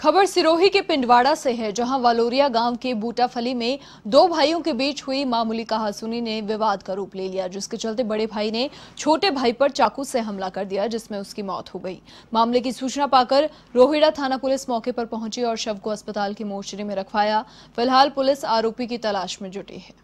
खबर सिरोही के पिंडवाड़ा से है जहां वालोरिया गांव के बूटाफली में दो भाइयों के बीच हुई मामूली कहासुनी ने विवाद का रूप ले लिया जिसके चलते बड़े भाई ने छोटे भाई पर चाकू से हमला कर दिया जिसमें उसकी मौत हो गई मामले की सूचना पाकर रोहिड़ा थाना पुलिस मौके पर पहुंची और शव को अस्पताल की मोर्चरी में रखवाया फिलहाल पुलिस आरोपी की तलाश में जुटी है